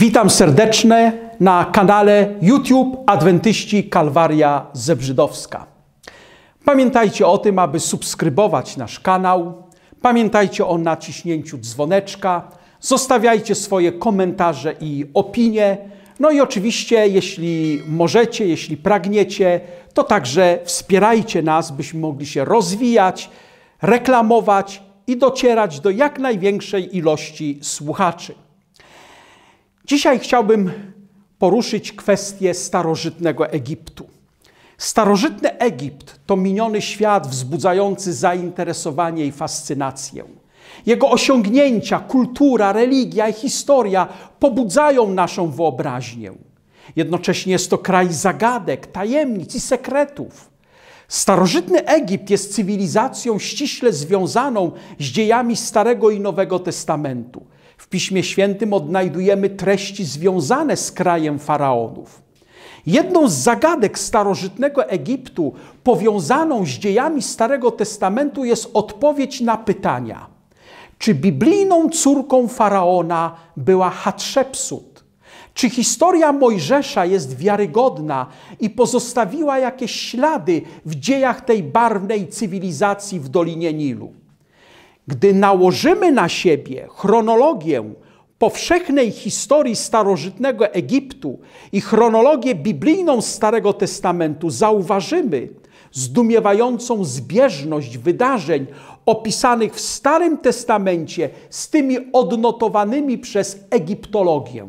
Witam serdecznie na kanale YouTube Adwentyści Kalwaria Zebrzydowska. Pamiętajcie o tym, aby subskrybować nasz kanał. Pamiętajcie o naciśnięciu dzwoneczka. Zostawiajcie swoje komentarze i opinie. No i oczywiście, jeśli możecie, jeśli pragniecie, to także wspierajcie nas, byśmy mogli się rozwijać, reklamować i docierać do jak największej ilości słuchaczy. Dzisiaj chciałbym poruszyć kwestię starożytnego Egiptu. Starożytny Egipt to miniony świat wzbudzający zainteresowanie i fascynację. Jego osiągnięcia, kultura, religia i historia pobudzają naszą wyobraźnię. Jednocześnie jest to kraj zagadek, tajemnic i sekretów. Starożytny Egipt jest cywilizacją ściśle związaną z dziejami Starego i Nowego Testamentu. W Piśmie Świętym odnajdujemy treści związane z krajem faraonów. Jedną z zagadek starożytnego Egiptu, powiązaną z dziejami Starego Testamentu, jest odpowiedź na pytania: czy biblijną córką faraona była Hatszepsut? Czy historia Mojżesza jest wiarygodna i pozostawiła jakieś ślady w dziejach tej barwnej cywilizacji w Dolinie Nilu? Gdy nałożymy na siebie chronologię powszechnej historii starożytnego Egiptu i chronologię biblijną Starego Testamentu, zauważymy zdumiewającą zbieżność wydarzeń opisanych w Starym Testamencie z tymi odnotowanymi przez egiptologię.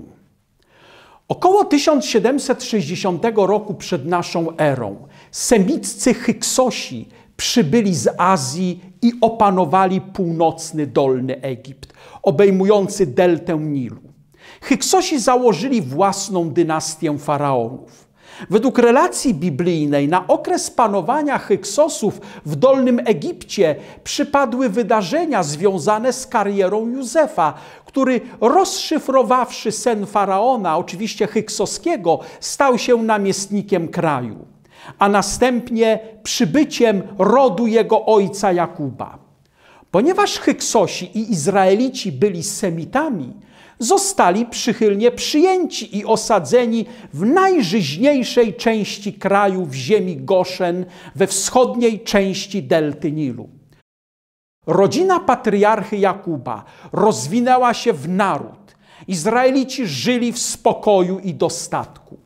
Około 1760 roku przed naszą erą semiccy Hyksosi przybyli z Azji i opanowali północny dolny Egipt, obejmujący deltę Nilu. Hyksosi założyli własną dynastię faraonów. Według relacji biblijnej na okres panowania Hyksosów w Dolnym Egipcie przypadły wydarzenia związane z karierą Józefa, który rozszyfrowawszy sen faraona, oczywiście hyksoskiego, stał się namiestnikiem kraju a następnie przybyciem rodu jego ojca Jakuba. Ponieważ Hyksosi i Izraelici byli Semitami, zostali przychylnie przyjęci i osadzeni w najżyźniejszej części kraju w ziemi Goszen, we wschodniej części delty Nilu. Rodzina patriarchy Jakuba rozwinęła się w naród. Izraelici żyli w spokoju i dostatku.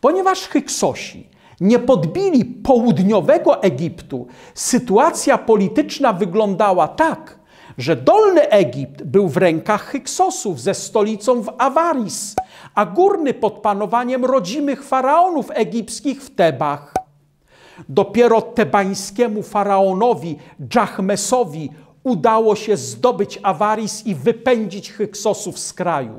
Ponieważ Hyksosi nie podbili południowego Egiptu, sytuacja polityczna wyglądała tak, że Dolny Egipt był w rękach Hyksosów ze stolicą w Awaris, a Górny pod panowaniem rodzimych faraonów egipskich w Tebach. Dopiero tebańskiemu faraonowi Dżachmesowi udało się zdobyć Awaris i wypędzić Hyksosów z kraju.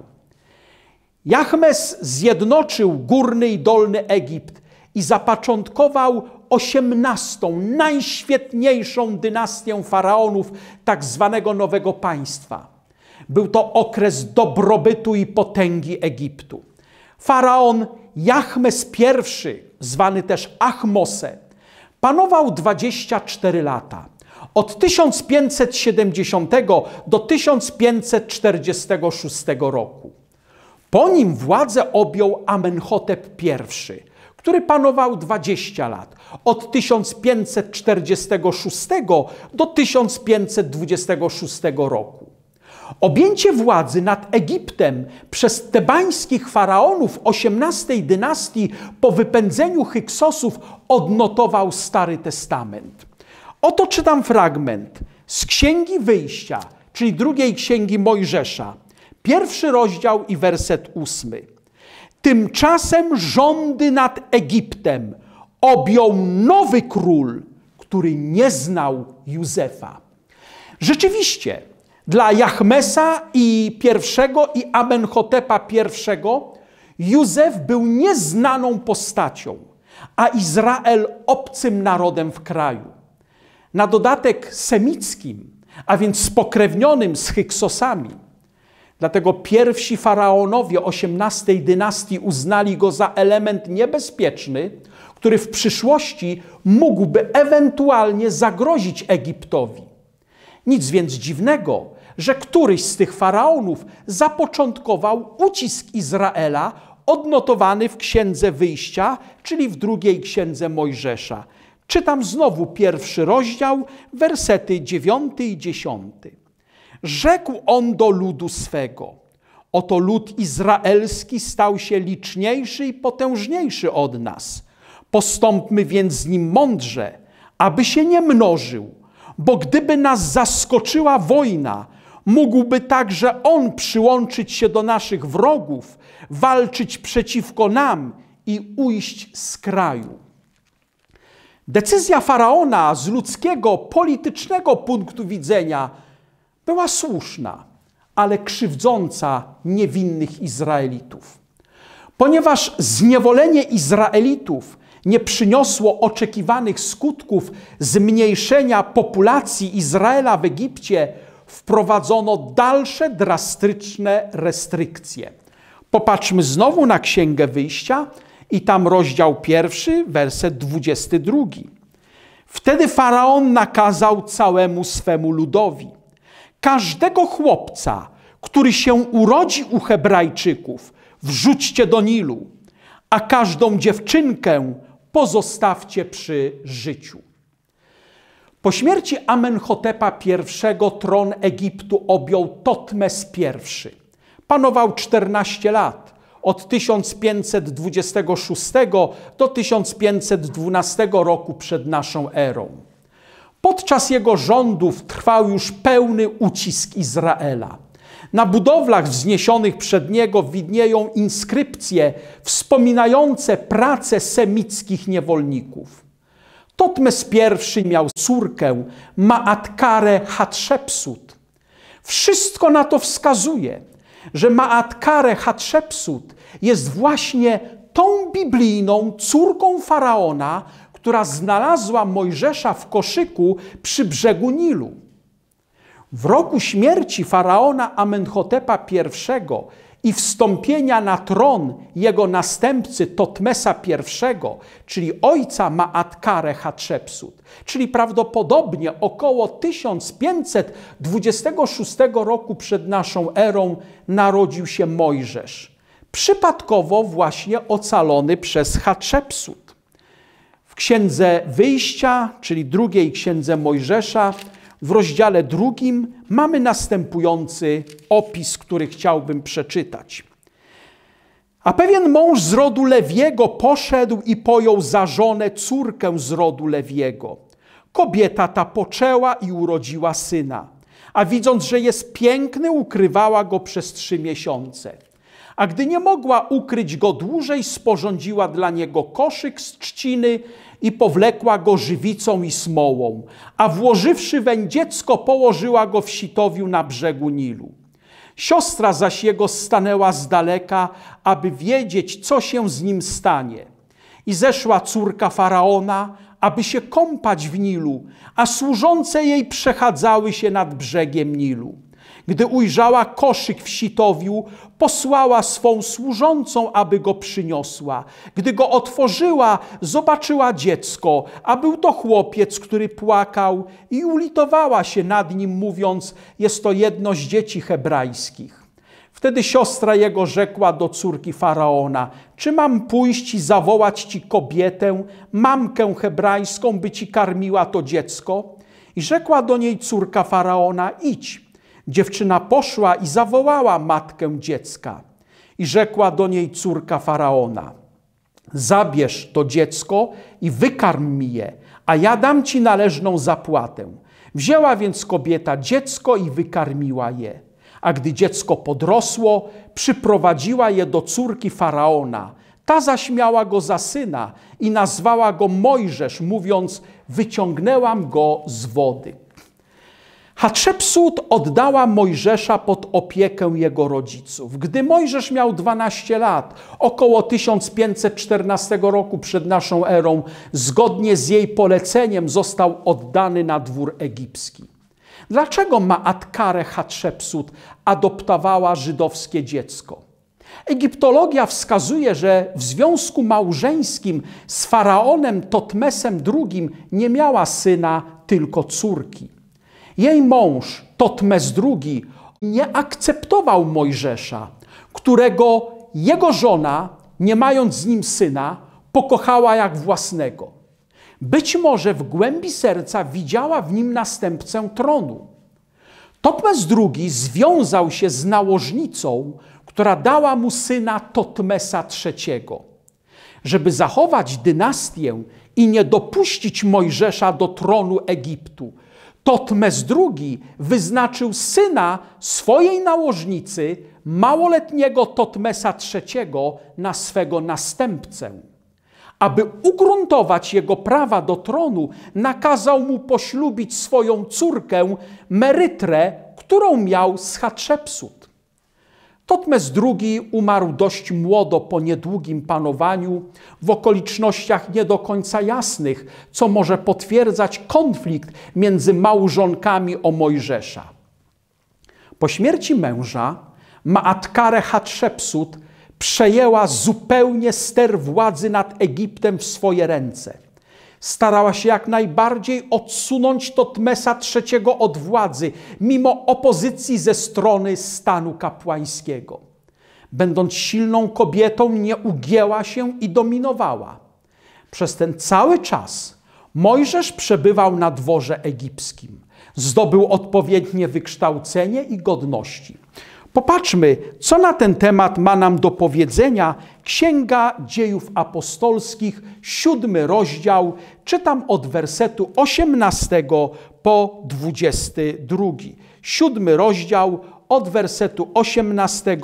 Jachmes zjednoczył Górny i Dolny Egipt i zapoczątkował osiemnastą, najświetniejszą dynastię faraonów tak zwanego Nowego Państwa. Był to okres dobrobytu i potęgi Egiptu. Faraon Jachmes I, zwany też Achmose, panował 24 lata. Od 1570 do 1546 roku. Po nim władzę objął Amenhotep I, który panował 20 lat, od 1546 do 1526 roku. Objęcie władzy nad Egiptem przez tebańskich faraonów XVIII dynastii po wypędzeniu Hyksosów odnotował Stary Testament. Oto czytam fragment z Księgi Wyjścia, czyli drugiej Księgi Mojżesza, pierwszy rozdział i werset ósmy. Tymczasem rządy nad Egiptem objął nowy król, który nie znał Józefa. Rzeczywiście, dla Jachmesa i I i Amenhotepa I Józef był nieznaną postacią, a Izrael obcym narodem w kraju. Na dodatek semickim, a więc spokrewnionym z Hyksosami – Dlatego pierwsi faraonowie XVIII dynastii uznali go za element niebezpieczny, który w przyszłości mógłby ewentualnie zagrozić Egiptowi. Nic więc dziwnego, że któryś z tych faraonów zapoczątkował ucisk Izraela odnotowany w Księdze Wyjścia, czyli w drugiej Księdze Mojżesza. Czytam znowu pierwszy rozdział, wersety dziewiąty i dziesiąty. Rzekł on do ludu swego: Oto lud izraelski stał się liczniejszy i potężniejszy od nas. Postąpmy więc z nim mądrze, aby się nie mnożył, bo gdyby nas zaskoczyła wojna, mógłby także on przyłączyć się do naszych wrogów, walczyć przeciwko nam i ujść z kraju. Decyzja faraona z ludzkiego, politycznego punktu widzenia była słuszna, ale krzywdząca niewinnych Izraelitów. Ponieważ zniewolenie Izraelitów nie przyniosło oczekiwanych skutków zmniejszenia populacji Izraela w Egipcie, wprowadzono dalsze drastyczne restrykcje. Popatrzmy znowu na Księgę Wyjścia i tam rozdział pierwszy, werset 22. Wtedy faraon nakazał całemu swemu ludowi: każdego chłopca, który się urodzi u Hebrajczyków, wrzućcie do Nilu, a każdą dziewczynkę pozostawcie przy życiu. Po śmierci Amenhotepa I tron Egiptu objął Totmes I. Panował 14 lat, od 1526 do 1512 roku przed naszą erą. Podczas jego rządów trwał już pełny ucisk Izraela. Na budowlach wzniesionych przed niego widnieją inskrypcje wspominające pracę semickich niewolników. Totmes I miał córkę Maatkarę Hatszepsut. Wszystko na to wskazuje, że Maatkarę Hatszepsut jest właśnie tą biblijną córką faraona, która znalazła Mojżesza w koszyku przy brzegu Nilu. W roku śmierci faraona Amenhotepa I i wstąpienia na tron jego następcy Totmesa I, czyli ojca Maatkare Hatszepsut, czyli prawdopodobnie około 1526 roku przed naszą erą narodził się Mojżesz, przypadkowo właśnie ocalony przez Hatszepsut księdze wyjścia, czyli drugiej księdze Mojżesza, w rozdziale drugim mamy następujący opis, który chciałbym przeczytać. A pewien mąż z rodu Lewiego poszedł i pojął za żonę córkę z rodu Lewiego. Kobieta ta poczęła i urodziła syna, a widząc, że jest piękny, ukrywała go przez trzy miesiące. A gdy nie mogła ukryć go dłużej, sporządziła dla niego koszyk z trzciny i powlekła go żywicą i smołą, a włożywszy wędziecko położyła go w sitowiu na brzegu Nilu. Siostra zaś jego stanęła z daleka, aby wiedzieć, co się z nim stanie. I zeszła córka Faraona, aby się kąpać w Nilu, a służące jej przechadzały się nad brzegiem Nilu. Gdy ujrzała koszyk w sitowiu, posłała swą służącą, aby go przyniosła. Gdy go otworzyła, zobaczyła dziecko, a był to chłopiec, który płakał i ulitowała się nad nim, mówiąc, jest to jedno z dzieci hebrajskich. Wtedy siostra jego rzekła do córki faraona: Czy mam pójść i zawołać ci kobietę, mamkę hebrajską, by ci karmiła to dziecko? I rzekła do niej córka faraona: Idź. Dziewczyna poszła i zawołała matkę dziecka i rzekła do niej córka faraona: Zabierz to dziecko i wykarm mi je, a ja dam ci należną zapłatę. Wzięła więc kobieta dziecko i wykarmiła je. A gdy dziecko podrosło, przyprowadziła je do córki faraona. Ta zaśmiała go za syna i nazwała go Mojżesz, mówiąc: Wyciągnęłam go z wody. Hatszepsut oddała Mojżesza pod opiekę jego rodziców. Gdy Mojżesz miał 12 lat, około 1514 roku przed naszą erą, zgodnie z jej poleceniem został oddany na dwór egipski. Dlaczego Maatkare Hatszepsut adoptowała żydowskie dziecko? Egiptologia wskazuje, że w związku małżeńskim z faraonem Totmesem II nie miała syna, tylko córki. Jej mąż, Totmes II, nie akceptował Mojżesza, którego jego żona, nie mając z nim syna, pokochała jak własnego. Być może w głębi serca widziała w nim następcę tronu. Totmes II związał się z nałożnicą, która dała mu syna Totmesa III. Żeby zachować dynastię i nie dopuścić Mojżesza do tronu Egiptu, Totmes II wyznaczył syna swojej nałożnicy, małoletniego Totmesa III, na swego następcę. Aby ugruntować jego prawa do tronu, nakazał mu poślubić swoją córkę Merytrę, którą miał z Hatszepsut. Totmes II umarł dość młodo po niedługim panowaniu, w okolicznościach nie do końca jasnych, co może potwierdzać konflikt między małżonkami o Mojżesza. Po śmierci męża Maatkare Hatshepsut przejęła zupełnie ster władzy nad Egiptem w swoje ręce – starała się jak najbardziej odsunąć Totmesa III od władzy, mimo opozycji ze strony stanu kapłańskiego. Będąc silną kobietą, nie ugięła się i dominowała. Przez ten cały czas Mojżesz przebywał na dworze egipskim. Zdobył odpowiednie wykształcenie i godności. Popatrzmy, co na ten temat ma nam do powiedzenia Księga Dziejów Apostolskich, siódmy rozdział, czytam od wersetu 18 po 22. Siódmy rozdział od wersetu 18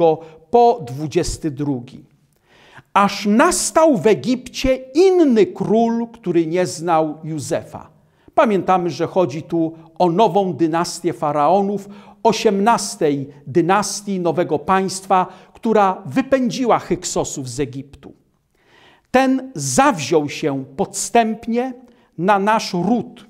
po 22. Aż nastał w Egipcie inny król, który nie znał Józefa. Pamiętamy, że chodzi tu o nową dynastię faraonów, osiemnastej dynastii nowego państwa, która wypędziła Hyksosów z Egiptu. Ten zawziął się podstępnie na nasz ród,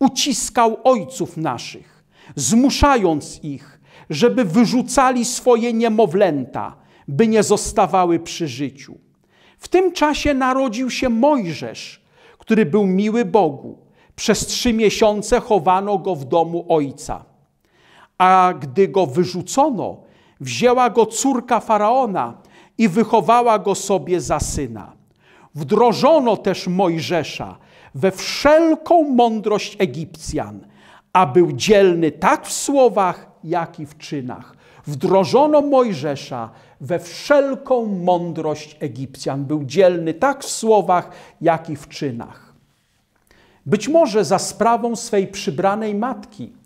uciskał ojców naszych, zmuszając ich, żeby wyrzucali swoje niemowlęta, by nie zostawały przy życiu. W tym czasie narodził się Mojżesz, który był miły Bogu. Przez trzy miesiące chowano go w domu ojca. A gdy go wyrzucono, Wzięła go córka faraona i wychowała go sobie za syna. Wdrożono też Mojżesza we wszelką mądrość Egipcjan, a był dzielny tak w słowach, jak i w czynach. Wdrożono Mojżesza we wszelką mądrość Egipcjan. Był dzielny tak w słowach, jak i w czynach. Być może za sprawą swej przybranej matki –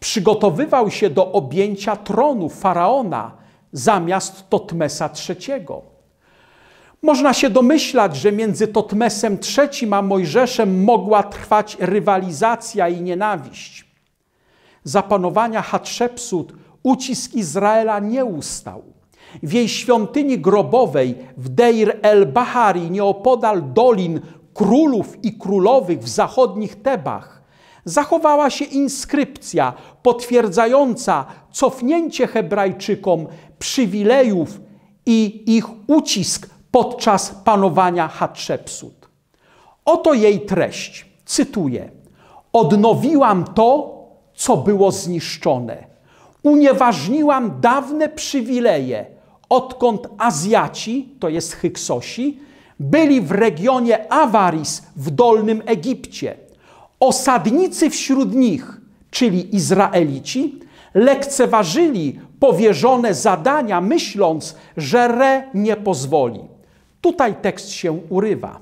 Przygotowywał się do objęcia tronu faraona zamiast Totmesa III. Można się domyślać, że między Totmesem III a Mojżeszem mogła trwać rywalizacja i nienawiść. Zapanowania Hatszepsut ucisk Izraela nie ustał. W jej świątyni grobowej w Deir el-Bahari, nieopodal dolin królów i królowych w zachodnich Tebach, zachowała się inskrypcja potwierdzająca cofnięcie Hebrajczykom przywilejów i ich ucisk podczas panowania Hatszepsut. Oto jej treść. Cytuję: Odnowiłam to, co było zniszczone. Unieważniłam dawne przywileje, odkąd Azjaci, to jest Hyksosi, byli w regionie Awaris w Dolnym Egipcie Osadnicy wśród nich, czyli Izraelici, lekceważyli powierzone zadania, myśląc, że Re nie pozwoli. Tutaj tekst się urywa.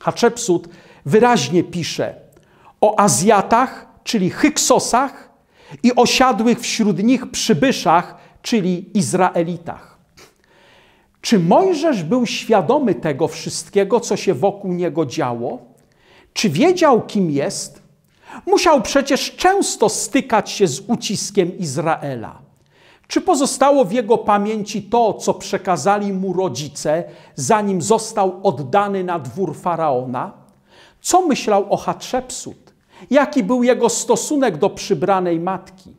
Hatshepsut wyraźnie pisze o Azjatach, czyli Hyksosach i osiadłych wśród nich przybyszach, czyli Izraelitach. Czy Mojżesz był świadomy tego wszystkiego, co się wokół niego działo? Czy wiedział, kim jest? Musiał przecież często stykać się z uciskiem Izraela. Czy pozostało w jego pamięci to, co przekazali mu rodzice, zanim został oddany na dwór faraona? Co myślał o Hatszepsut? Jaki był jego stosunek do przybranej matki?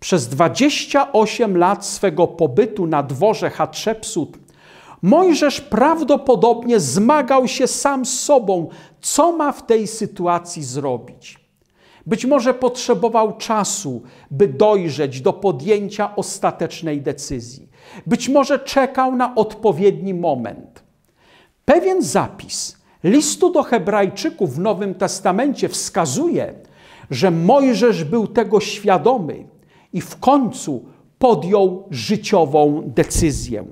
Przez 28 lat swego pobytu na dworze Hatszepsut Mojżesz prawdopodobnie zmagał się sam z sobą, co ma w tej sytuacji zrobić. Być może potrzebował czasu, by dojrzeć do podjęcia ostatecznej decyzji. Być może czekał na odpowiedni moment. Pewien zapis listu do Hebrajczyków w Nowym Testamencie wskazuje, że Mojżesz był tego świadomy i w końcu podjął życiową decyzję.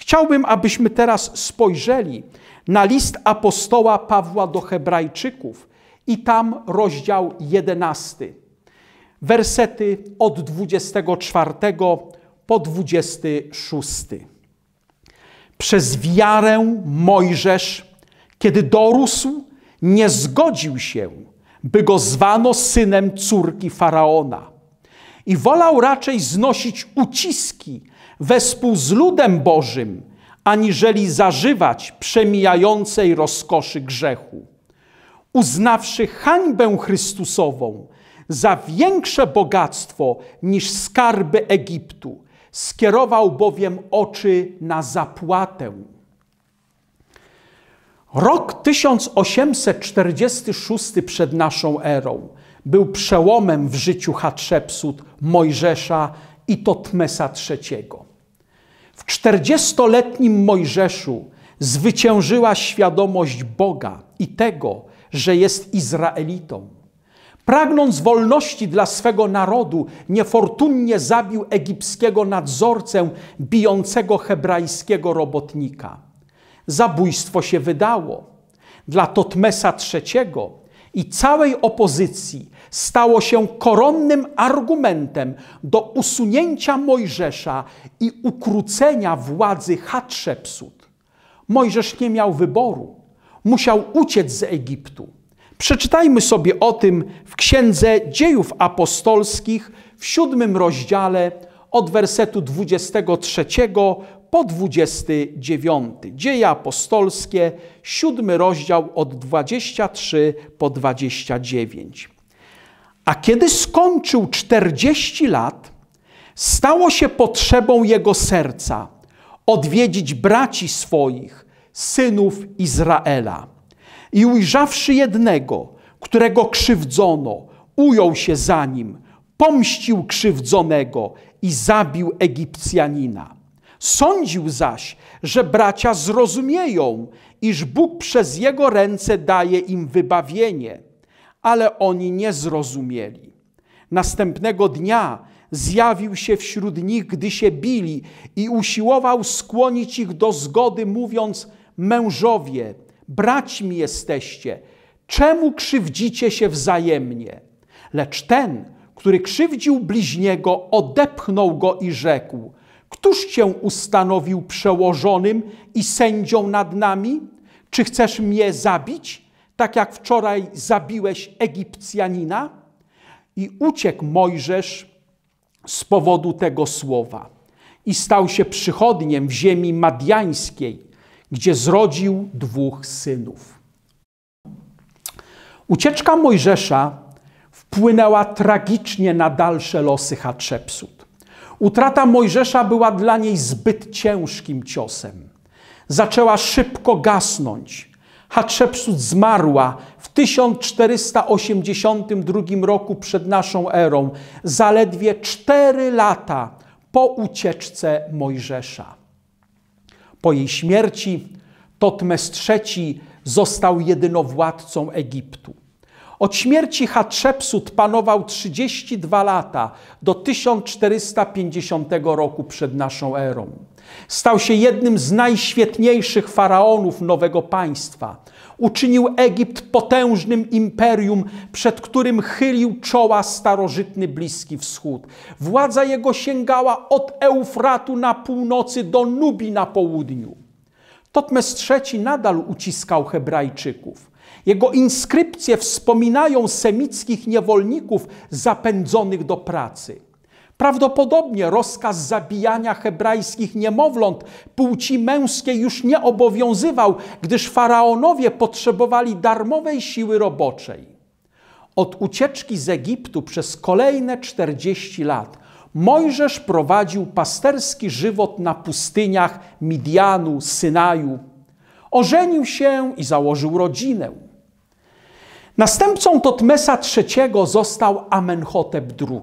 Chciałbym, abyśmy teraz spojrzeli na list apostoła Pawła do Hebrajczyków i tam rozdział 11, wersety od 24 po 26. Przez wiarę Mojżesz, kiedy dorósł, nie zgodził się, by go zwano synem córki faraona. I wolał raczej znosić uciski wespół z ludem Bożym, aniżeli zażywać przemijającej rozkoszy grzechu. Uznawszy hańbę Chrystusową za większe bogactwo niż skarby Egiptu, skierował bowiem oczy na zapłatę. Rok 1846 przed naszą erą był przełomem w życiu Hatszepsut, Mojżesza i Totmesa III. W czterdziestoletnim Mojżeszu zwyciężyła świadomość Boga i tego, że jest Izraelitą. Pragnąc wolności dla swego narodu, niefortunnie zabił egipskiego nadzorcę bijącego hebrajskiego robotnika. Zabójstwo się wydało. Dla Totmesa III i całej opozycji stało się koronnym argumentem do usunięcia Mojżesza i ukrócenia władzy Hatszepsut. Mojżesz nie miał wyboru, musiał uciec z Egiptu. Przeczytajmy sobie o tym w Księdze Dziejów Apostolskich w siódmym rozdziale od wersetu 23 po 29. Dzieje apostolskie, 7 rozdział od 23 po 29. A kiedy skończył 40 lat, stało się potrzebą jego serca odwiedzić braci swoich, synów Izraela. I ujrzawszy jednego, którego krzywdzono, ujął się za nim, pomścił krzywdzonego i zabił Egipcjanina. Sądził zaś, że bracia zrozumieją, iż Bóg przez jego ręce daje im wybawienie, ale oni nie zrozumieli. Następnego dnia zjawił się wśród nich, gdy się bili i usiłował skłonić ich do zgody, mówiąc: Mężowie, braćmi jesteście, czemu krzywdzicie się wzajemnie? Lecz ten, który krzywdził bliźniego, odepchnął go i rzekł: Któż cię ustanowił przełożonym i sędzią nad nami? Czy chcesz mnie zabić, tak jak wczoraj zabiłeś Egipcjanina? I uciekł Mojżesz z powodu tego słowa i stał się przychodniem w ziemi madiańskiej, gdzie zrodził dwóch synów. Ucieczka Mojżesza wpłynęła tragicznie na dalsze losy Hatszepsut. Utrata Mojżesza była dla niej zbyt ciężkim ciosem. Zaczęła szybko gasnąć. Hatszepsut zmarła w 1482 roku przed naszą erą, zaledwie cztery lata po ucieczce Mojżesza. Po jej śmierci Totmes III został jedynowładcą Egiptu. Od śmierci Hatszepsut panował 32 lata do 1450 roku przed naszą erą. Stał się jednym z najświetniejszych faraonów nowego państwa. Uczynił Egipt potężnym imperium, przed którym chylił czoła starożytny Bliski Wschód. Władza jego sięgała od Eufratu na północy do Nubii na południu. Totmes III nadal uciskał Hebrajczyków. Jego inskrypcje wspominają semickich niewolników zapędzonych do pracy. Prawdopodobnie rozkaz zabijania hebrajskich niemowląt płci męskiej już nie obowiązywał, gdyż faraonowie potrzebowali darmowej siły roboczej. Od ucieczki z Egiptu przez kolejne 40 lat Mojżesz prowadził pasterski żywot na pustyniach Midianu, Synaju. Ożenił się i założył rodzinę. Następcą Totmesa III został Amenhotep II.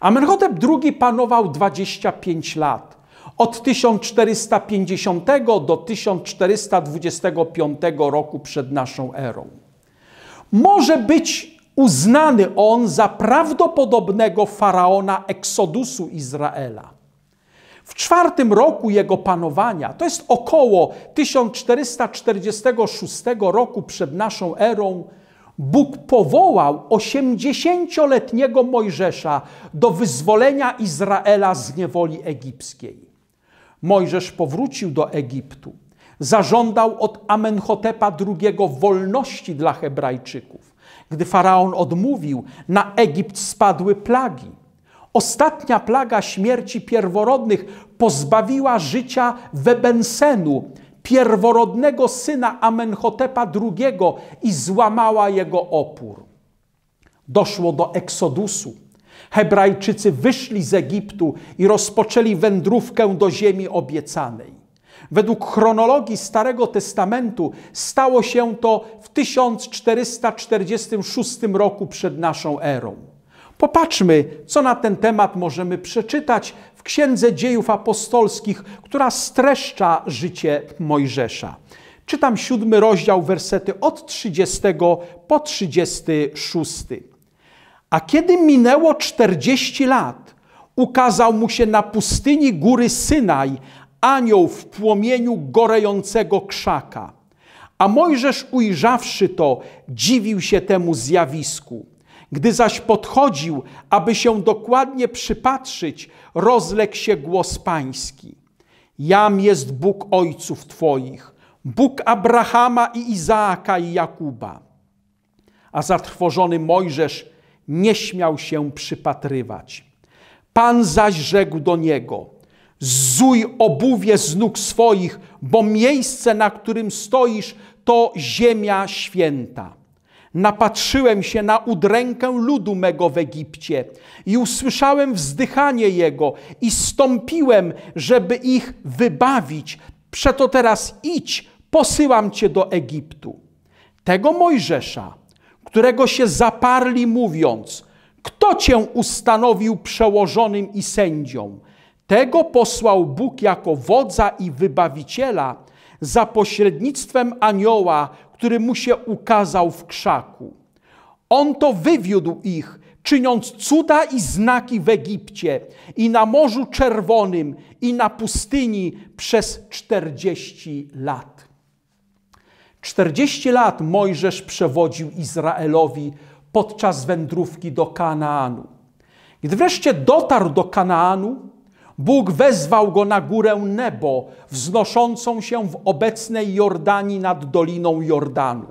Amenhotep II panował 25 lat, od 1450 do 1425 roku przed naszą erą. Może być uznany on za prawdopodobnego faraona eksodusu Izraela. W czwartym roku jego panowania, to jest około 1446 roku przed naszą erą, Bóg powołał 80-letniego Mojżesza do wyzwolenia Izraela z niewoli egipskiej. Mojżesz powrócił do Egiptu. Zażądał od Amenhotepa II wolności dla Hebrajczyków. Gdy faraon odmówił, na Egipt spadły plagi. Ostatnia plaga śmierci pierworodnych pozbawiła życia Webensenu, pierworodnego syna Amenhotepa II i złamała jego opór. Doszło do eksodusu. Hebrajczycy wyszli z Egiptu i rozpoczęli wędrówkę do ziemi obiecanej. Według chronologii Starego Testamentu stało się to w 1446 roku przed naszą erą. Popatrzmy, co na ten temat możemy przeczytać w Księdze Dziejów Apostolskich, która streszcza życie Mojżesza. Czytam siódmy rozdział, wersety od 30 po 36. A kiedy minęło 40 lat, ukazał mu się na pustyni góry Synaj anioł w płomieniu gorejącego krzaka. A Mojżesz ujrzawszy to, dziwił się temu zjawisku gdy zaś podchodził, aby się dokładnie przypatrzyć, rozległ się głos pański. Jam jest Bóg ojców Twoich, Bóg Abrahama i Izaaka i Jakuba. A zatrwożony Mojżesz nie śmiał się przypatrywać. Pan zaś rzekł do niego: Zuj obuwie z nóg swoich, bo miejsce, na którym stoisz, to ziemia święta. Napatrzyłem się na udrękę ludu mego w Egipcie i usłyszałem wzdychanie jego i stąpiłem, żeby ich wybawić. Przeto teraz idź, posyłam cię do Egiptu. Tego Mojżesza, którego się zaparli mówiąc, kto cię ustanowił przełożonym i sędzią? Tego posłał Bóg jako wodza i wybawiciela za pośrednictwem anioła, który mu się ukazał w krzaku. On to wywiódł ich, czyniąc cuda i znaki w Egipcie, i na Morzu Czerwonym, i na pustyni przez 40 lat. 40 lat Mojżesz przewodził Izraelowi podczas wędrówki do Kanaanu. Gdy wreszcie dotarł do Kanaanu, Bóg wezwał go na górę Nebo, wznoszącą się w obecnej Jordanii nad Doliną Jordanu.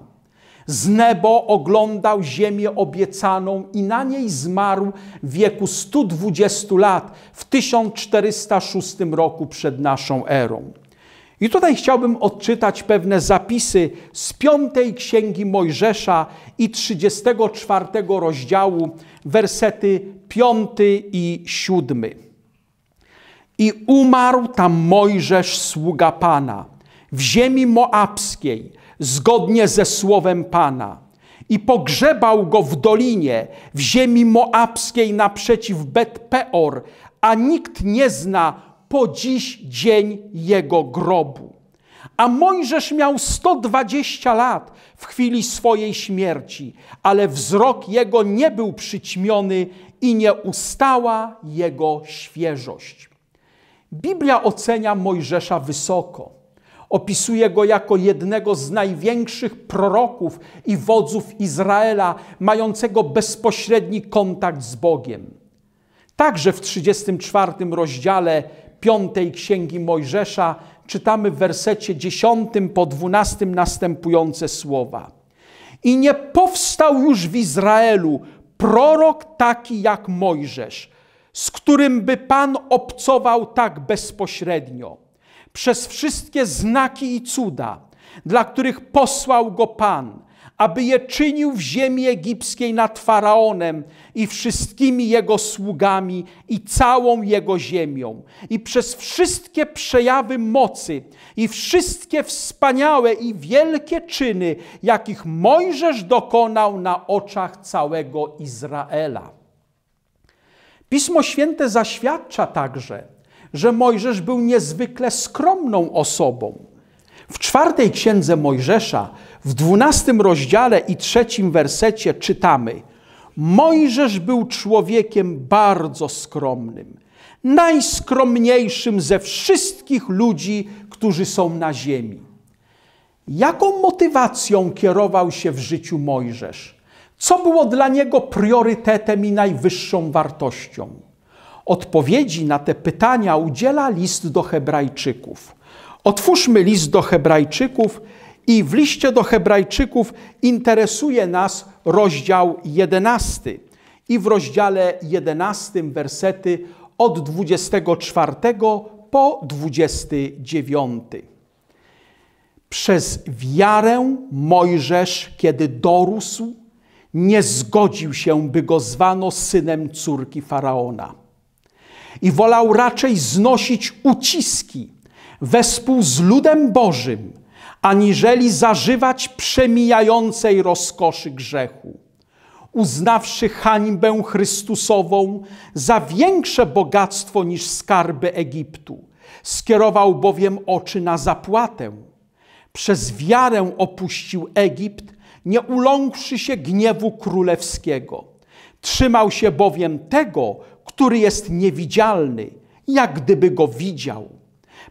Z Nebo oglądał ziemię obiecaną i na niej zmarł w wieku 120 lat w 1406 roku przed naszą erą. I tutaj chciałbym odczytać pewne zapisy z piątej księgi Mojżesza i 34 rozdziału, wersety 5 i 7. I umarł tam Mojżesz, sługa Pana, w ziemi moabskiej, zgodnie ze słowem Pana. I pogrzebał go w dolinie, w ziemi moabskiej naprzeciw Bet-Peor, a nikt nie zna po dziś dzień jego grobu. A Mojżesz miał 120 lat w chwili swojej śmierci, ale wzrok jego nie był przyćmiony i nie ustała jego świeżość. Biblia ocenia Mojżesza wysoko. Opisuje go jako jednego z największych proroków i wodzów Izraela, mającego bezpośredni kontakt z Bogiem. Także w 34 rozdziale 5 Księgi Mojżesza czytamy w wersecie 10 po 12 następujące słowa. I nie powstał już w Izraelu prorok taki jak Mojżesz – z którym by Pan obcował tak bezpośrednio, przez wszystkie znaki i cuda, dla których posłał go Pan, aby je czynił w ziemi egipskiej nad faraonem i wszystkimi jego sługami i całą jego ziemią, i przez wszystkie przejawy mocy i wszystkie wspaniałe i wielkie czyny, jakich Mojżesz dokonał na oczach całego Izraela. Pismo Święte zaświadcza także, że Mojżesz był niezwykle skromną osobą. W czwartej księdze Mojżesza, w dwunastym rozdziale i trzecim wersecie czytamy: Mojżesz był człowiekiem bardzo skromnym, najskromniejszym ze wszystkich ludzi, którzy są na ziemi. Jaką motywacją kierował się w życiu Mojżesz? Co było dla niego priorytetem i najwyższą wartością? Odpowiedzi na te pytania udziela list do Hebrajczyków. Otwórzmy list do Hebrajczyków i w liście do Hebrajczyków interesuje nas rozdział 11. I w rozdziale 11 wersety od 24 po 29. Przez wiarę Mojżesz, kiedy dorósł, nie zgodził się, by go zwano synem córki faraona. I wolał raczej znosić uciski wespół z ludem Bożym, aniżeli zażywać przemijającej rozkoszy grzechu. Uznawszy hańbę Chrystusową za większe bogactwo niż skarby Egiptu, skierował bowiem oczy na zapłatę. Przez wiarę opuścił Egipt, nie uląkłszy się gniewu królewskiego. Trzymał się bowiem tego, który jest niewidzialny, jak gdyby go widział.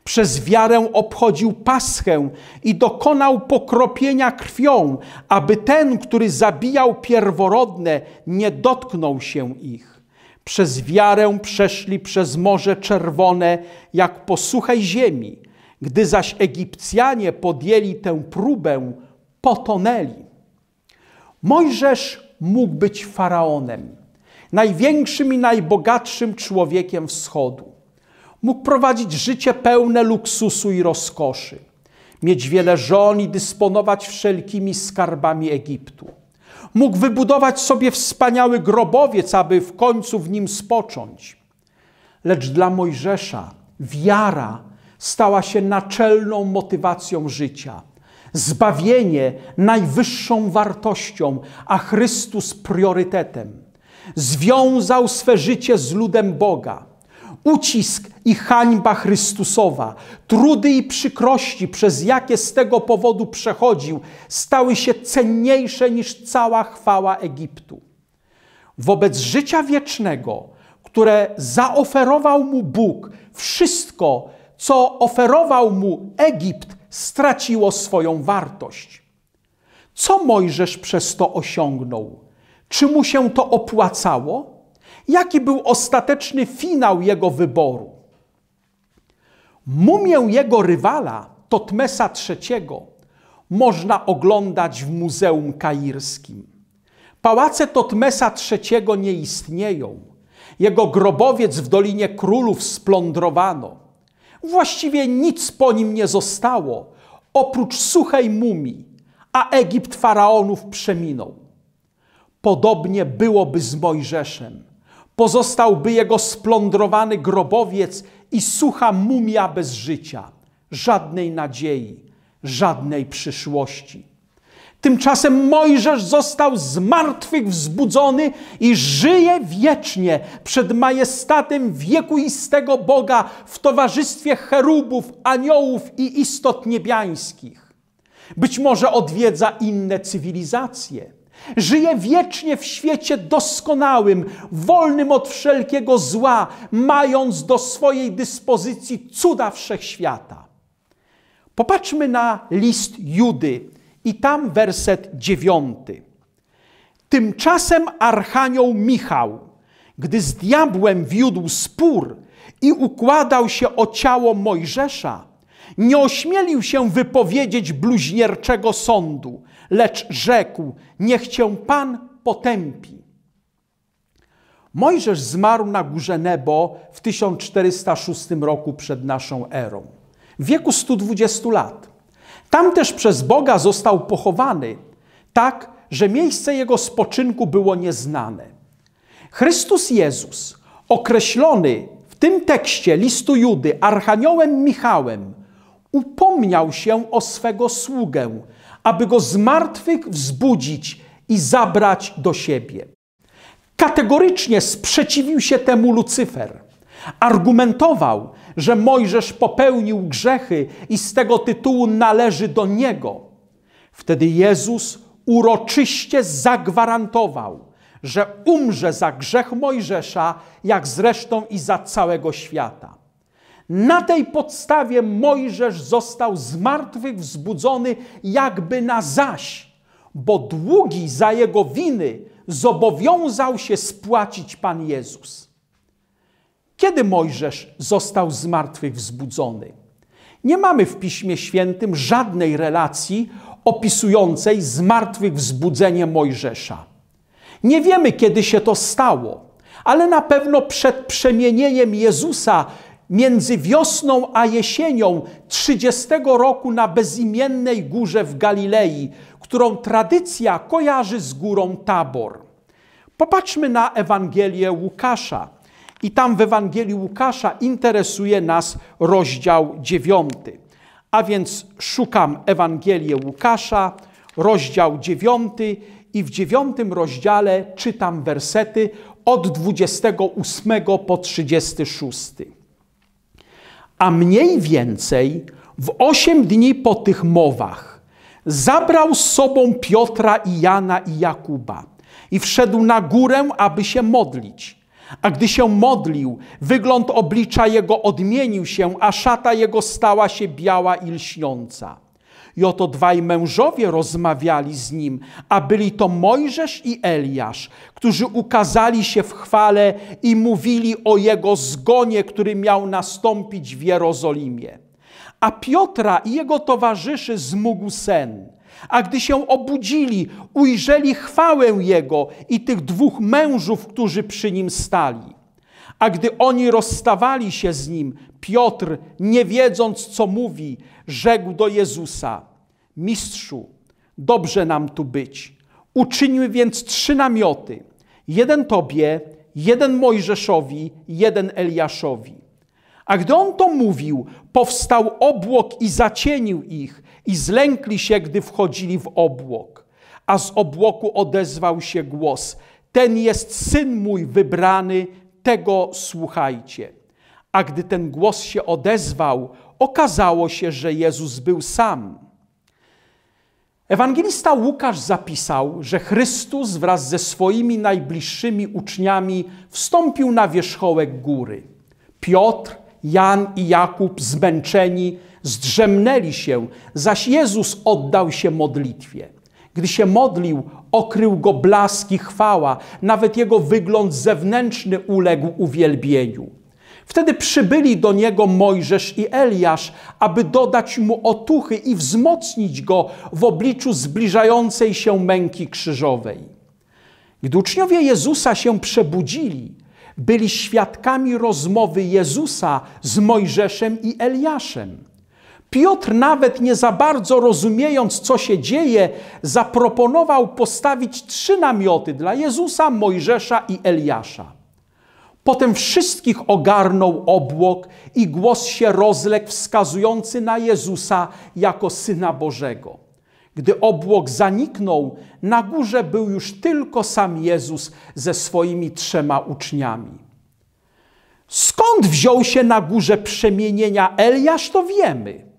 Przez wiarę obchodził paschę i dokonał pokropienia krwią, aby ten, który zabijał pierworodne, nie dotknął się ich. Przez wiarę przeszli przez Morze Czerwone, jak po suchej ziemi. Gdy zaś Egipcjanie podjęli tę próbę, potonęli. Mojżesz mógł być faraonem, największym i najbogatszym człowiekiem wschodu. Mógł prowadzić życie pełne luksusu i rozkoszy, mieć wiele żon i dysponować wszelkimi skarbami Egiptu. Mógł wybudować sobie wspaniały grobowiec, aby w końcu w nim spocząć. Lecz dla Mojżesza wiara stała się naczelną motywacją życia – zbawienie najwyższą wartością, a Chrystus priorytetem. Związał swe życie z ludem Boga. Ucisk i hańba Chrystusowa, trudy i przykrości, przez jakie z tego powodu przechodził, stały się cenniejsze niż cała chwała Egiptu. Wobec życia wiecznego, które zaoferował mu Bóg, wszystko, co oferował mu Egipt, straciło swoją wartość. Co Mojżesz przez to osiągnął? Czy mu się to opłacało? Jaki był ostateczny finał jego wyboru? Mumię jego rywala, Totmesa III, można oglądać w Muzeum Kairskim. Pałace Totmesa III nie istnieją. Jego grobowiec w Dolinie Królów splądrowano. Właściwie nic po nim nie zostało, oprócz suchej mumii, a Egipt faraonów przeminął. Podobnie byłoby z Mojżeszem. Pozostałby jego splądrowany grobowiec i sucha mumia bez życia, żadnej nadziei, żadnej przyszłości. Tymczasem Mojżesz został z martwych wzbudzony i żyje wiecznie przed majestatem wiekuistego Boga w towarzystwie cherubów, aniołów i istot niebiańskich. Być może odwiedza inne cywilizacje. Żyje wiecznie w świecie doskonałym, wolnym od wszelkiego zła, mając do swojej dyspozycji cuda wszechświata. Popatrzmy na list Judy, i tam werset dziewiąty. Tymczasem Archanioł Michał, gdy z diabłem wiódł spór i układał się o ciało Mojżesza, nie ośmielił się wypowiedzieć bluźnierczego sądu, lecz rzekł: Niech cię Pan potępi. Mojżesz zmarł na górze Nebo w 1406 roku przed naszą erą, w wieku 120 lat. Tam też przez Boga został pochowany, tak, że miejsce jego spoczynku było nieznane. Chrystus Jezus, określony w tym tekście listu Judy archaniołem Michałem, upomniał się o swego sługę, aby go z martwych wzbudzić i zabrać do siebie. Kategorycznie sprzeciwił się temu Lucyfer. Argumentował, że Mojżesz popełnił grzechy i z tego tytułu należy do niego. Wtedy Jezus uroczyście zagwarantował, że umrze za grzech Mojżesza, jak zresztą i za całego świata. Na tej podstawie Mojżesz został zmartwychwzbudzony jakby na zaś, bo długi za jego winy zobowiązał się spłacić Pan Jezus. Kiedy Mojżesz został z martwych wzbudzony? Nie mamy w Piśmie Świętym żadnej relacji opisującej zmartwychwzbudzenie Mojżesza. Nie wiemy, kiedy się to stało, ale na pewno przed przemienieniem Jezusa między wiosną a jesienią 30 roku na bezimiennej górze w Galilei, którą tradycja kojarzy z górą Tabor. Popatrzmy na Ewangelię Łukasza, i tam w Ewangelii Łukasza interesuje nas rozdział 9. A więc szukam Ewangelię Łukasza, rozdział 9 i w 9 rozdziale czytam wersety od 28 po 36. A mniej więcej w osiem dni po tych mowach zabrał z sobą Piotra i Jana i Jakuba i wszedł na górę, aby się modlić. A gdy się modlił, wygląd oblicza jego odmienił się, a szata jego stała się biała i lśniąca. I oto dwaj mężowie rozmawiali z nim, a byli to Mojżesz i Eliasz, którzy ukazali się w chwale i mówili o jego zgonie, który miał nastąpić w Jerozolimie. A Piotra i jego towarzyszy zmógł sen – a gdy się obudzili, ujrzeli chwałę Jego i tych dwóch mężów, którzy przy nim stali. A gdy oni rozstawali się z nim, Piotr, nie wiedząc co mówi, rzekł do Jezusa: Mistrzu, dobrze nam tu być. Uczyńmy więc trzy namioty: jeden Tobie, jeden Mojżeszowi, jeden Eliaszowi. A gdy on to mówił, powstał obłok i zacienił ich, i zlękli się, gdy wchodzili w obłok. A z obłoku odezwał się głos: Ten jest syn mój wybrany, tego słuchajcie. A gdy ten głos się odezwał, okazało się, że Jezus był sam. Ewangelista Łukasz zapisał, że Chrystus wraz ze swoimi najbliższymi uczniami wstąpił na wierzchołek góry. Piotr, Jan i Jakub, zmęczeni, zdrzemnęli się, zaś Jezus oddał się modlitwie. Gdy się modlił, okrył go blask i chwała, nawet jego wygląd zewnętrzny uległ uwielbieniu. Wtedy przybyli do niego Mojżesz i Eliasz, aby dodać mu otuchy i wzmocnić go w obliczu zbliżającej się męki krzyżowej. Gdy uczniowie Jezusa się przebudzili, byli świadkami rozmowy Jezusa z Mojżeszem i Eliaszem. Piotr, nawet nie za bardzo rozumiejąc, co się dzieje, zaproponował postawić trzy namioty dla Jezusa, Mojżesza i Eliasza. Potem wszystkich ogarnął obłok i głos się rozległ wskazujący na Jezusa jako Syna Bożego. Gdy obłok zaniknął, na górze był już tylko sam Jezus ze swoimi trzema uczniami. Skąd wziął się na górze przemienienia Eliasz, to wiemy.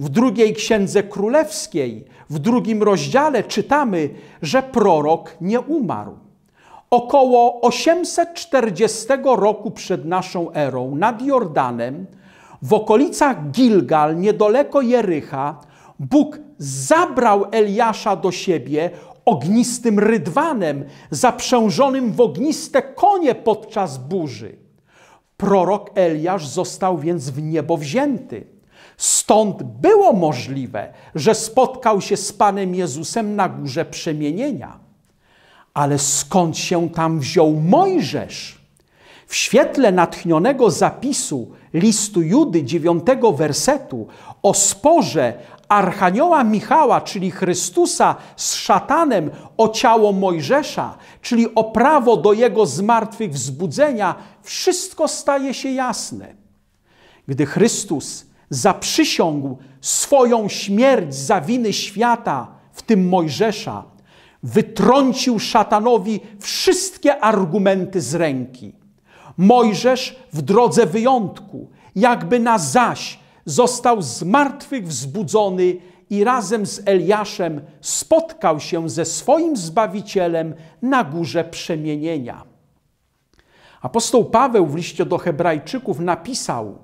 W drugiej księdze królewskiej, w drugim rozdziale czytamy, że prorok nie umarł. Około 840 roku przed naszą erą nad Jordanem, w okolicach Gilgal, niedaleko Jericha, Bóg zabrał Eliasza do siebie ognistym rydwanem, zaprzężonym w ogniste konie podczas burzy. Prorok Eliasz został więc w niebo wzięty. Stąd było możliwe, że spotkał się z Panem Jezusem na górze przemienienia. Ale skąd się tam wziął Mojżesz? W świetle natchnionego zapisu listu Judy dziewiątego wersetu o sporze Archanioła Michała, czyli Chrystusa z szatanem o ciało Mojżesza, czyli o prawo do jego zmartwychwzbudzenia, wszystko staje się jasne. Gdy Chrystus zaprzysiągł swoją śmierć za winy świata, w tym Mojżesza, wytrącił szatanowi wszystkie argumenty z ręki. Mojżesz w drodze wyjątku, jakby na zaś, został z martwych wzbudzony i razem z Eliaszem spotkał się ze swoim Zbawicielem na górze przemienienia. Apostoł Paweł w liście do Hebrajczyków napisał,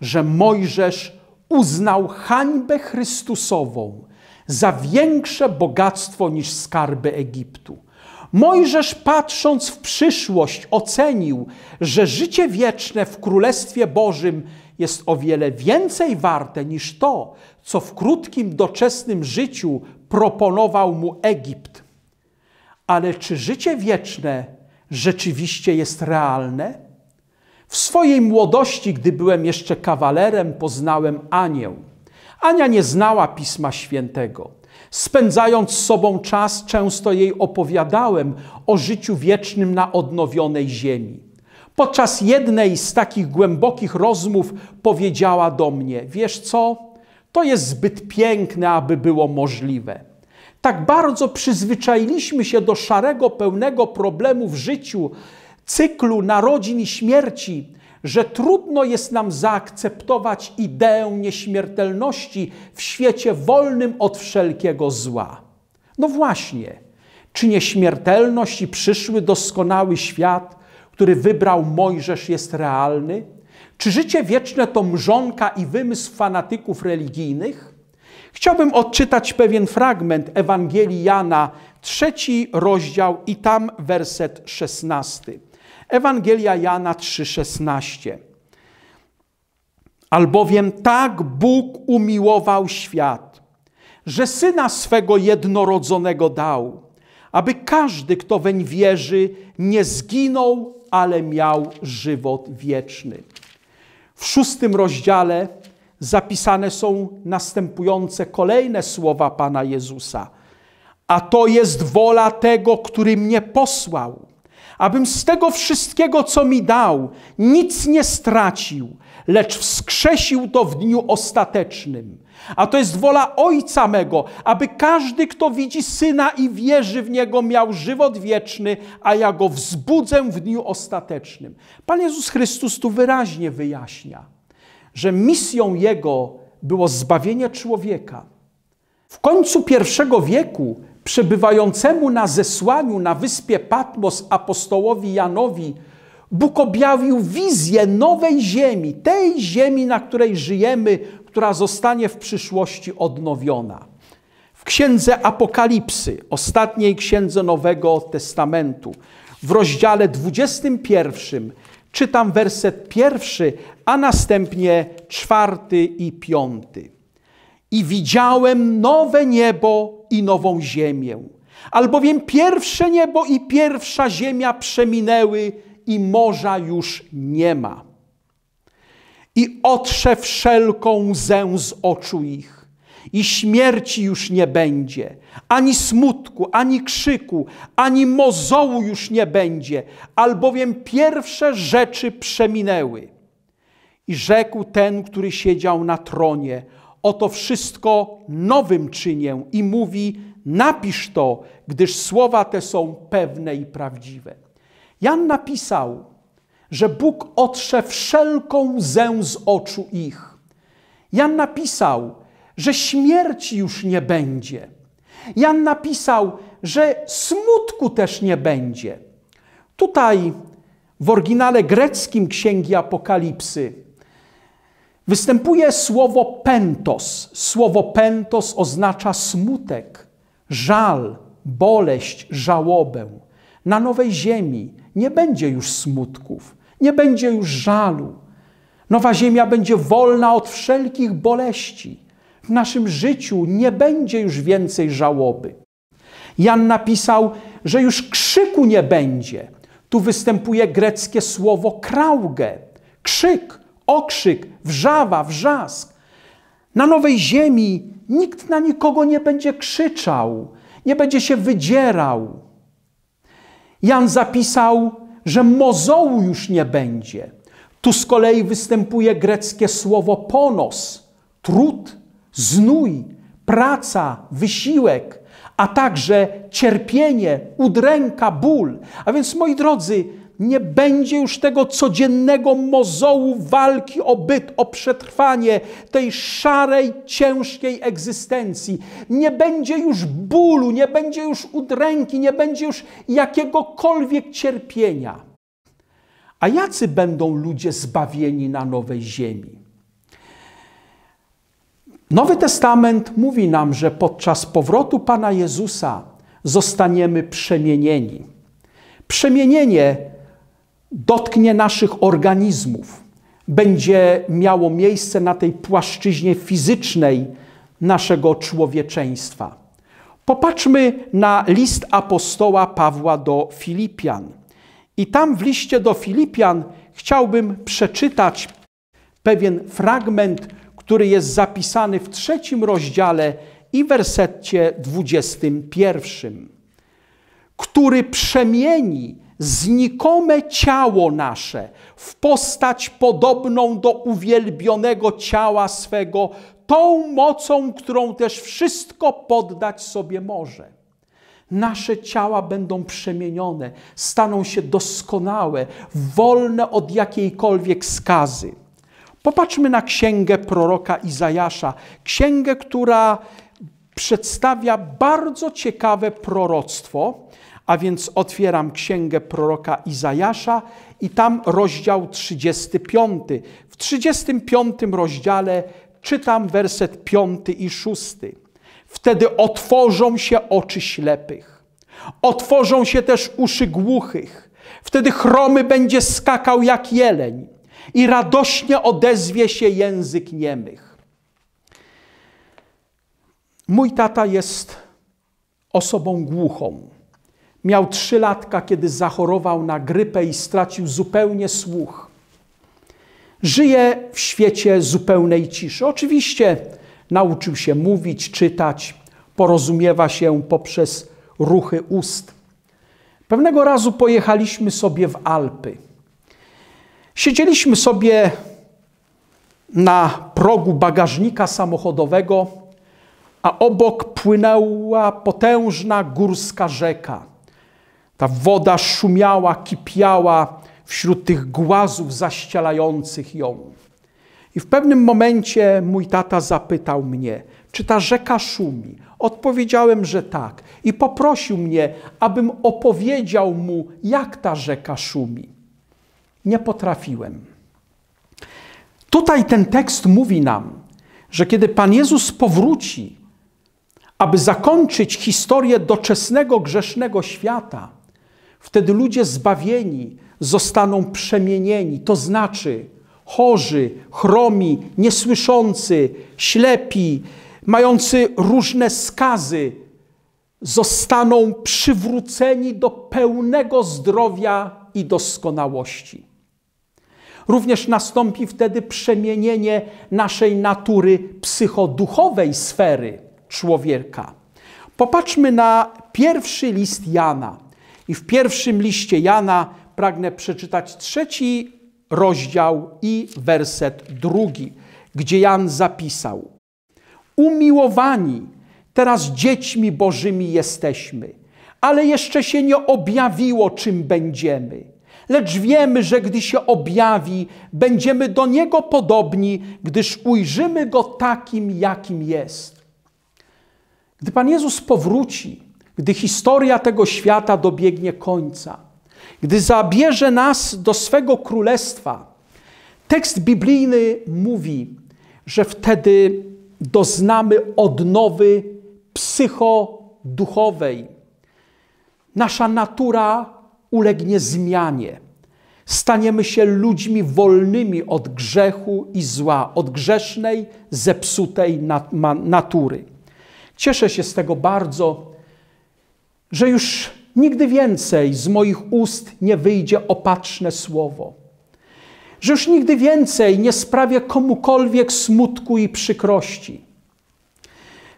że Mojżesz uznał hańbę Chrystusową za większe bogactwo niż skarby Egiptu. Mojżesz, patrząc w przyszłość, ocenił, że życie wieczne w Królestwie Bożym jest o wiele więcej warte niż to, co w krótkim, doczesnym życiu proponował mu Egipt. Ale czy życie wieczne rzeczywiście jest realne? W swojej młodości, gdy byłem jeszcze kawalerem, poznałem Anię. Ania nie znała Pisma Świętego. Spędzając z sobą czas, często jej opowiadałem o życiu wiecznym na odnowionej ziemi. Podczas jednej z takich głębokich rozmów powiedziała do mnie: Wiesz co? To jest zbyt piękne, aby było możliwe. Tak bardzo przyzwyczailiśmy się do szarego, pełnego problemów w życiu, cyklu narodzin i śmierci, że trudno jest nam zaakceptować ideę nieśmiertelności w świecie wolnym od wszelkiego zła. No właśnie, czy nieśmiertelność i przyszły doskonały świat, który wybrał Mojżesz, jest realny? Czy życie wieczne to mrzonka i wymysł fanatyków religijnych? Chciałbym odczytać pewien fragment Ewangelii Jana, trzeci rozdział i tam werset szesnasty. Ewangelia Jana 3:16. Albowiem tak Bóg umiłował świat, że syna swego jednorodzonego dał, aby każdy, kto weń wierzy, nie zginął, ale miał żywot wieczny. W szóstym rozdziale zapisane są następujące kolejne słowa Pana Jezusa. A to jest wola tego, który mnie posłał, abym z tego wszystkiego, co mi dał, nic nie stracił, lecz wskrzesił to w dniu ostatecznym. A to jest wola Ojca mego, aby każdy, kto widzi Syna i wierzy w Niego, miał żywot wieczny, a ja go wzbudzę w dniu ostatecznym. Pan Jezus Chrystus tu wyraźnie wyjaśnia, że misją Jego było zbawienie człowieka. W końcu pierwszego wieku przebywającemu na zesłaniu na wyspie Patmos apostołowi Janowi, Bóg objawił wizję nowej ziemi, tej ziemi, na której żyjemy, która zostanie w przyszłości odnowiona. W księdze Apokalipsy, ostatniej księdze Nowego Testamentu, w rozdziale 21 czytam werset pierwszy, a następnie czwarty i piąty i widziałem nowe niebo i nową ziemię. Albowiem pierwsze niebo i pierwsza ziemia przeminęły i morza już nie ma. I otrze wszelką łzę z oczu ich i śmierci już nie będzie, ani smutku, ani krzyku, ani mozołu już nie będzie, albowiem pierwsze rzeczy przeminęły. I rzekł ten, który siedział na tronie – Oto wszystko nowym czynię i mówi: Napisz to, gdyż słowa te są pewne i prawdziwe. Jan napisał, że Bóg otrze wszelką zę z oczu ich. Jan napisał, że śmierci już nie będzie. Jan napisał, że smutku też nie będzie. Tutaj w oryginale greckim Księgi Apokalipsy występuje słowo pentos. Słowo pentos oznacza smutek, żal, boleść, żałobę. Na nowej ziemi nie będzie już smutków, nie będzie już żalu. Nowa ziemia będzie wolna od wszelkich boleści. W naszym życiu nie będzie już więcej żałoby. Jan napisał, że już krzyku nie będzie. Tu występuje greckie słowo krauge, krzyk, okrzyk, wrzawa, wrzask. Na nowej ziemi nikt na nikogo nie będzie krzyczał, nie będzie się wydzierał. Jan zapisał, że mozołu już nie będzie. Tu z kolei występuje greckie słowo ponos, trud, znój, praca, wysiłek, a także cierpienie, udręka, ból. A więc moi drodzy, nie będzie już tego codziennego mozołu walki o byt, o przetrwanie, tej szarej, ciężkiej egzystencji. Nie będzie już bólu, nie będzie już udręki, nie będzie już jakiegokolwiek cierpienia. A jacy będą ludzie zbawieni na nowej ziemi? Nowy Testament mówi nam, że podczas powrotu Pana Jezusa zostaniemy przemienieni. Przemienienie dotknie naszych organizmów, będzie miało miejsce na tej płaszczyźnie fizycznej naszego człowieczeństwa. Popatrzmy na list apostoła Pawła do Filipian. I tam w liście do Filipian chciałbym przeczytać pewien fragment, który jest zapisany w trzecim rozdziale i wersetcie 21, który przemieni znikome ciało nasze w postać podobną do uwielbionego ciała swego, tą mocą, którą też wszystko poddać sobie może. Nasze ciała będą przemienione, staną się doskonałe, wolne od jakiejkolwiek skazy. Popatrzmy na księgę proroka Izajasza, księgę, która przedstawia bardzo ciekawe proroctwo, a więc otwieram księgę proroka Izajasza i tam rozdział 35. W 35 rozdziale czytam werset 5 i 6. Wtedy otworzą się oczy ślepych, otworzą się też uszy głuchych, wtedy chromy będzie skakał jak jeleń i radośnie odezwie się język niemych. Mój tata jest osobą głuchą. Miał trzy latka, kiedy zachorował na grypę i stracił zupełnie słuch. Żyje w świecie zupełnej ciszy. Oczywiście nauczył się mówić, czytać, porozumiewa się poprzez ruchy ust. Pewnego razu pojechaliśmy sobie w Alpy. Siedzieliśmy sobie na progu bagażnika samochodowego, a obok płynęła potężna górska rzeka. Ta woda szumiała, kipiała wśród tych głazów zaścielających ją. I w pewnym momencie mój tata zapytał mnie, czy ta rzeka szumi? Odpowiedziałem, że tak. I poprosił mnie, abym opowiedział mu, jak ta rzeka szumi. Nie potrafiłem. Tutaj ten tekst mówi nam, że kiedy Pan Jezus powróci, aby zakończyć historię doczesnego grzesznego świata, Wtedy ludzie zbawieni zostaną przemienieni, to znaczy chorzy, chromi, niesłyszący, ślepi, mający różne skazy, zostaną przywróceni do pełnego zdrowia i doskonałości. Również nastąpi wtedy przemienienie naszej natury psychoduchowej sfery człowieka. Popatrzmy na pierwszy list Jana. I w pierwszym liście Jana pragnę przeczytać trzeci rozdział i werset drugi, gdzie Jan zapisał: Umiłowani, teraz dziećmi Bożymi jesteśmy, ale jeszcze się nie objawiło, czym będziemy. Lecz wiemy, że gdy się objawi, będziemy do Niego podobni, gdyż ujrzymy Go takim, jakim jest. Gdy Pan Jezus powróci, gdy historia tego świata dobiegnie końca, gdy zabierze nas do swego królestwa. Tekst biblijny mówi, że wtedy doznamy odnowy psychoduchowej. Nasza natura ulegnie zmianie. Staniemy się ludźmi wolnymi od grzechu i zła, od grzesznej, zepsutej natury. Cieszę się z tego bardzo, że już nigdy więcej z moich ust nie wyjdzie opatrzne słowo, że już nigdy więcej nie sprawię komukolwiek smutku i przykrości.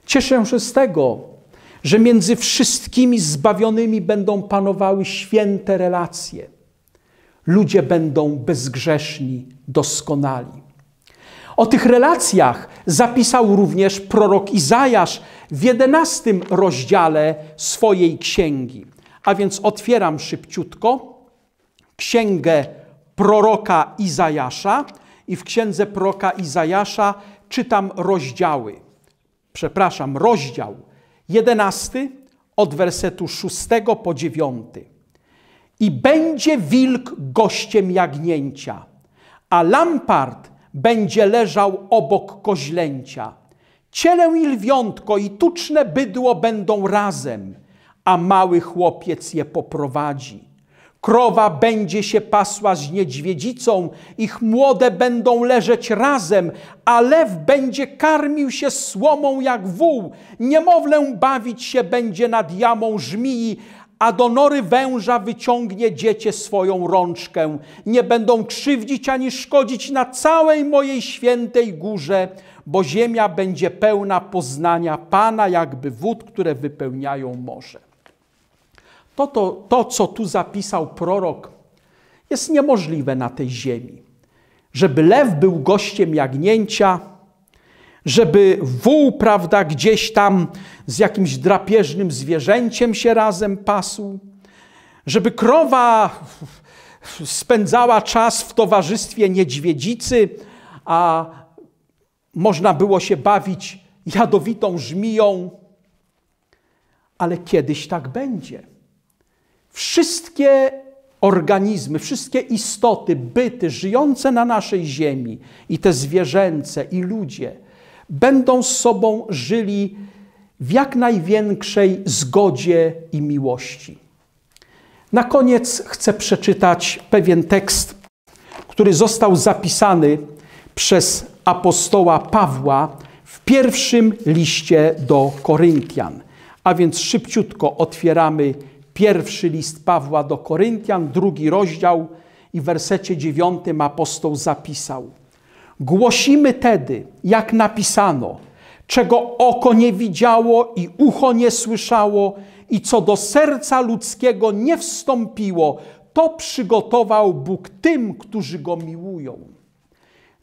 Cieszę się z tego, że między wszystkimi zbawionymi będą panowały święte relacje. Ludzie będą bezgrzeszni, doskonali. O tych relacjach zapisał również prorok Izajasz w jedenastym rozdziale swojej księgi. A więc otwieram szybciutko księgę proroka Izajasza i w księdze proroka Izajasza czytam rozdziały. Przepraszam, rozdział jedenasty od wersetu szóstego po dziewiąty. I będzie wilk gościem jagnięcia, a lampart będzie leżał obok koźlęcia – Cielę i lwiątko i tuczne bydło będą razem, a mały chłopiec je poprowadzi. Krowa będzie się pasła z niedźwiedzicą, ich młode będą leżeć razem, a lew będzie karmił się słomą jak wół, niemowlę bawić się będzie nad jamą żmii, a do nory węża wyciągnie dziecię swoją rączkę. Nie będą krzywdzić ani szkodzić na całej mojej świętej górze, bo ziemia będzie pełna poznania Pana, jakby wód, które wypełniają morze. To, to, to co tu zapisał prorok, jest niemożliwe na tej ziemi. Żeby lew był gościem jagnięcia, żeby wół, prawda, gdzieś tam z jakimś drapieżnym zwierzęciem się razem pasł, żeby krowa spędzała czas w towarzystwie niedźwiedzicy, a można było się bawić jadowitą żmiją, ale kiedyś tak będzie. Wszystkie organizmy, wszystkie istoty, byty żyjące na naszej ziemi, i te zwierzęce, i ludzie, będą z sobą żyli w jak największej zgodzie i miłości. Na koniec chcę przeczytać pewien tekst, który został zapisany przez apostoła Pawła w pierwszym liście do Koryntian. A więc szybciutko otwieramy pierwszy list Pawła do Koryntian, drugi rozdział i w wersecie dziewiątym apostoł zapisał. Głosimy tedy, jak napisano, czego oko nie widziało i ucho nie słyszało i co do serca ludzkiego nie wstąpiło, to przygotował Bóg tym, którzy Go miłują.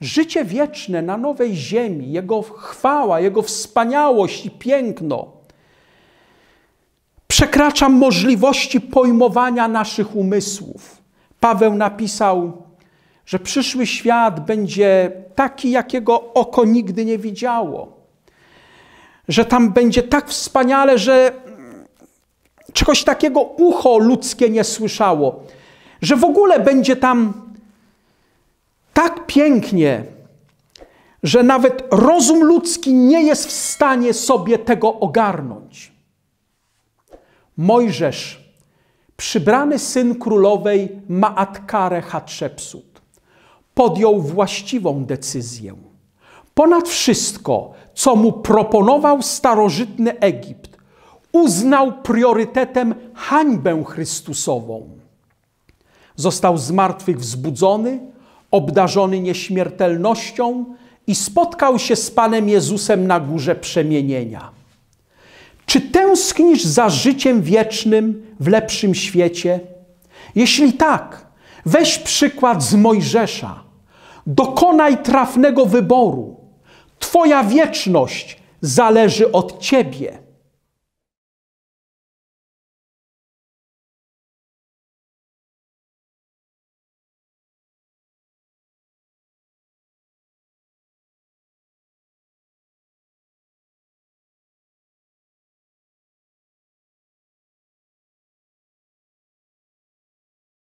Życie wieczne na nowej ziemi, Jego chwała, Jego wspaniałość i piękno przekracza możliwości pojmowania naszych umysłów. Paweł napisał, że przyszły świat będzie taki, jakiego oko nigdy nie widziało. Że tam będzie tak wspaniale, że czegoś takiego ucho ludzkie nie słyszało. Że w ogóle będzie tam tak pięknie, że nawet rozum ludzki nie jest w stanie sobie tego ogarnąć. Mojżesz, przybrany syn królowej Maatkare Hatszepsut, podjął właściwą decyzję. Ponad wszystko, co mu proponował starożytny Egipt, uznał priorytetem hańbę Chrystusową. Został z martwych wzbudzony, obdarzony nieśmiertelnością i spotkał się z Panem Jezusem na górze przemienienia. Czy tęsknisz za życiem wiecznym w lepszym świecie? Jeśli tak, weź przykład z Mojżesza. Dokonaj trafnego wyboru. Twoja wieczność zależy od Ciebie.